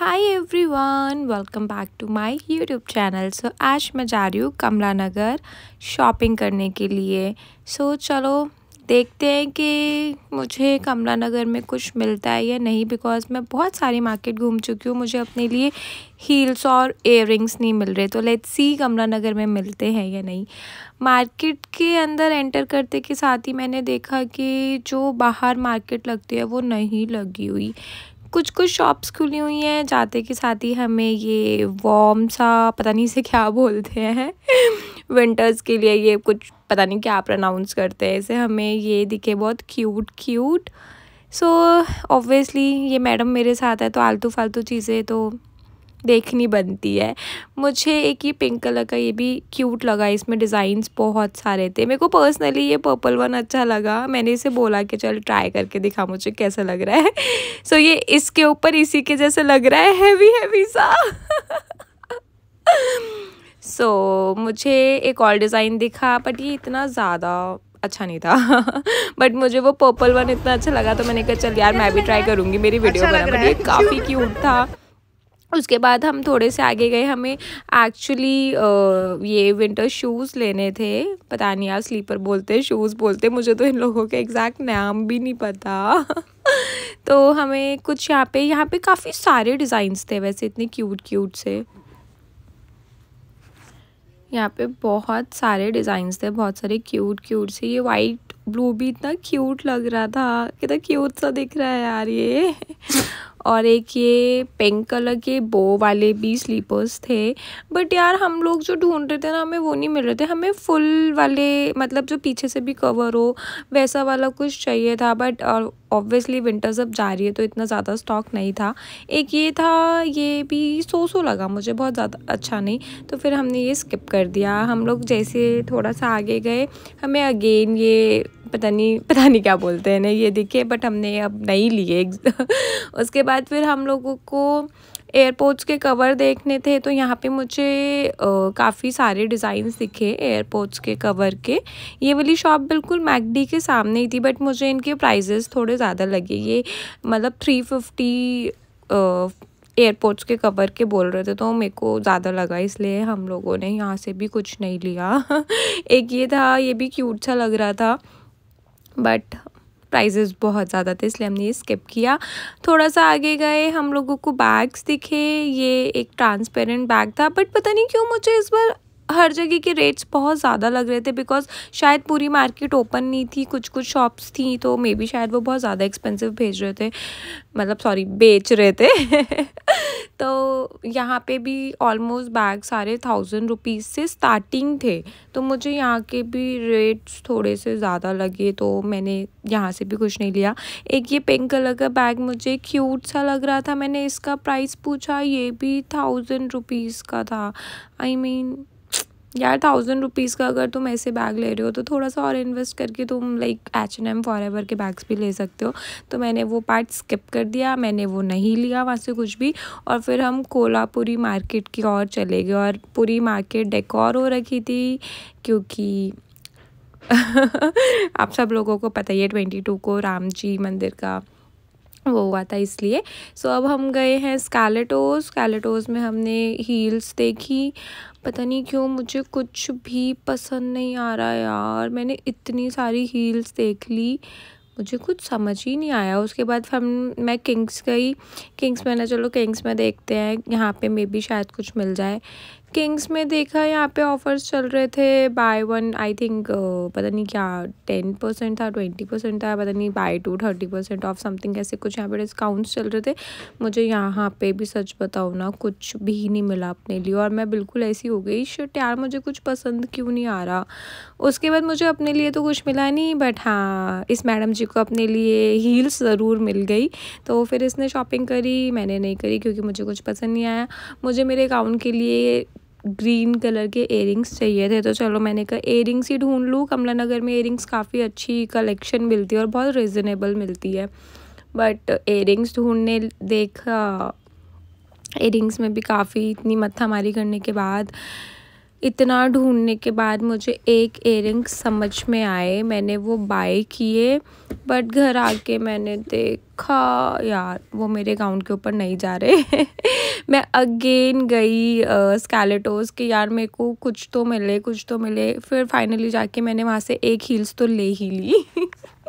high everyone welcome back to my YouTube channel so आज मैं जा रही हूँ कमला नगर शॉपिंग करने के लिए सो so, चलो देखते हैं कि मुझे कमला नगर में कुछ मिलता है या नहीं बिकॉज मैं बहुत सारी मार्केट घूम चुकी हूँ मुझे अपने लिए हील्स और इयर नहीं मिल रहे तो लेट्स सी कमला नगर में मिलते हैं या नहीं मार्केट के अंदर एंटर करते के साथ ही मैंने देखा कि जो बाहर मार्केट लगती है वो नहीं लगी हुई कुछ कुछ शॉप्स खुली हुई हैं जाते के साथ ही हमें ये वॉम सा पता नहीं इसे क्या बोलते हैं विंटर्स के लिए ये कुछ पता नहीं क्या प्रनाउंस करते हैं इसे हमें ये दिखे बहुत cute cute so so, obviously ये मैडम मेरे साथ है तो आलतू फालतू चीज़ें तो देखनी बनती है मुझे एक ये पिंक कलर का ये भी क्यूट लगा इसमें डिज़ाइंस बहुत सारे थे मेरे को पर्सनली ये पर्पल वन अच्छा लगा मैंने इसे बोला कि चल ट्राई करके दिखा मुझे कैसा लग रहा है सो so, ये इसके ऊपर इसी के जैसा लग रहा है हैवी हैवी सा सो so, मुझे एक और डिज़ाइन दिखा बट ये इतना ज़्यादा अच्छा नहीं था बट मुझे वो पर्पल वन इतना अच्छा लगा तो मैंने कहा चल यार मैं भी ट्राई करूँगी मेरी वीडियो अच्छा बना बट ये काफ़ी क्यूट था उसके बाद हम थोड़े से आगे गए हमें एक्चुअली ये विंटर शूज़ लेने थे पता नहीं यार स्लीपर बोलते शूज़ बोलते मुझे तो इन लोगों के एग्जैक्ट नाम भी नहीं पता तो हमें कुछ यहाँ पे यहाँ पे काफ़ी सारे डिज़ाइंस थे वैसे इतने क्यूट क्यूट से यहाँ पे बहुत सारे डिज़ाइंस थे बहुत सारे क्यूट क्यूट से ये वाइट ब्लू भी इतना क्यूट लग रहा था कितना क्यूट सा दिख रहा है यार ये और एक ये पिंक कलर के बो वाले भी स्लीपर्स थे बट यार हम लोग जो ढूंढ रहे थे ना हमें वो नहीं मिल रहे थे हमें फुल वाले मतलब जो पीछे से भी कवर हो वैसा वाला कुछ चाहिए था बट ऑब्वियसली विंटर्स अब जा रही है तो इतना ज़्यादा स्टॉक नहीं था एक ये था ये भी सो सो लगा मुझे बहुत ज़्यादा अच्छा नहीं तो फिर हमने ये स्किप कर दिया हम लोग जैसे थोड़ा सा आगे गए हमें अगेन ये पता नहीं पता नहीं क्या बोलते हैं ना ये दिखे बट हमने अब नहीं लिए उसके बाद फिर हम लोगों को एयरपोर्ट्स के कवर देखने थे तो यहाँ पे मुझे काफ़ी सारे डिज़ाइंस दिखे एयरपोर्ट्स के कवर के ये वाली शॉप बिल्कुल मैकडी के सामने ही थी बट मुझे इनके प्राइजेस थोड़े ज़्यादा लगे ये मतलब थ्री फिफ्टी एयरपोर्ट्स के कवर के बोल रहे थे तो मेरे को ज़्यादा लगा इसलिए हम लोगों ने यहाँ से भी कुछ नहीं लिया एक ये था ये भी क्यूट सा लग रहा था बट प्राइजेस बहुत ज़्यादा थे इसलिए हमने ये स्किप किया थोड़ा सा आगे गए हम लोगों को बैग्स दिखे ये एक ट्रांसपेरेंट बैग था बट पता नहीं क्यों मुझे इस बार हर जगह के रेट्स बहुत ज़्यादा लग रहे थे बिकॉज शायद पूरी मार्केट ओपन नहीं थी कुछ कुछ शॉप्स थी तो मे बी शायद वो बहुत ज़्यादा एक्सपेंसिव भेज रहे थे मतलब सॉरी बेच रहे थे तो यहाँ पे भी ऑलमोस्ट बैग सारे थाउजेंड रुपीज़ से स्टार्टिंग थे तो मुझे यहाँ के भी रेट्स थोड़े से ज़्यादा लगे तो मैंने यहाँ से भी कुछ नहीं लिया एक ये पिंक कलर का बैग मुझे क्यूट सा लग रहा था मैंने इसका प्राइस पूछा ये भी थाउजेंड रुपीज़ का था आई I मीन mean, यार थाउजेंड रुपीज़ का अगर तुम ऐसे बैग ले रहे हो तो थोड़ा सा और इन्वेस्ट करके तुम like H N M Forever के बैग्स भी ले सकते हो तो मैंने वो पार्ट स्किप कर दिया मैंने वो नहीं लिया वहाँ से कुछ भी और फिर हम कोलापुरी मार्केट की ओर चले गए और पूरी मार्केट डेकोर हो रखी थी क्योंकि आप सब लोगों को पता ही है ट्वेंटी टू को राम जी मंदिर का वो हुआ था इसलिए सो so, अब हम गए हैं स्कैलेटोज स्कैलेटोज में हमने हील्स देखी पता नहीं क्यों मुझे कुछ भी पसंद नहीं आ रहा यार मैंने इतनी सारी हील्स देख ली मुझे कुछ समझ ही नहीं आया उसके बाद फिर मैं किंग्स गई किंग्स में ना चलो किंग्स में देखते हैं यहाँ पे मे बी शायद कुछ मिल जाए किंग्स में देखा यहाँ पे ऑफर्स चल रहे थे बाय वन आई थिंक पता नहीं क्या टेन परसेंट था ट्वेंटी परसेंट था पता नहीं buy two thirty percent off something ऐसे कुछ यहाँ पे डिस्काउंट्स चल रहे थे मुझे यहाँ पे भी सच बताओ ना कुछ भी नहीं मिला अपने लिए और मैं बिल्कुल ऐसी हो गई शर्ट यार मुझे कुछ पसंद क्यों नहीं आ रहा उसके बाद मुझे अपने लिए तो कुछ मिला नहीं बट हाँ इस मैडम जी को अपने लिए हील्स ज़रूर मिल गई तो फिर इसने शॉपिंग करी मैंने नहीं करी क्योंकि मुझे कुछ पसंद नहीं आया मुझे मेरे अकाउंट के लिए ग्रीन कलर के एयरिंग्स चाहिए थे तो चलो मैंने कहा एयरिंग्स ही ढूंढ लूँ कमला नगर में एयरिंग्स काफ़ी अच्छी कलेक्शन मिलती है और बहुत रिजनेबल मिलती है बट एयरिंग्स ढूंढने देखा एयरिंग्स में भी काफ़ी इतनी मत्थामारी करने के बाद इतना ढूंढने के बाद मुझे एक एयरिंग्स समझ में आए मैंने वो बाय किए बट घर आके मैंने देखा यार वो मेरे अकाउंट के ऊपर नहीं जा रहे मैं अगेन गई स्कैलेटोज कि यार मेरे को कुछ तो मिले कुछ तो मिले फिर फाइनली जाके मैंने वहाँ से एक हील्स तो ले ही ली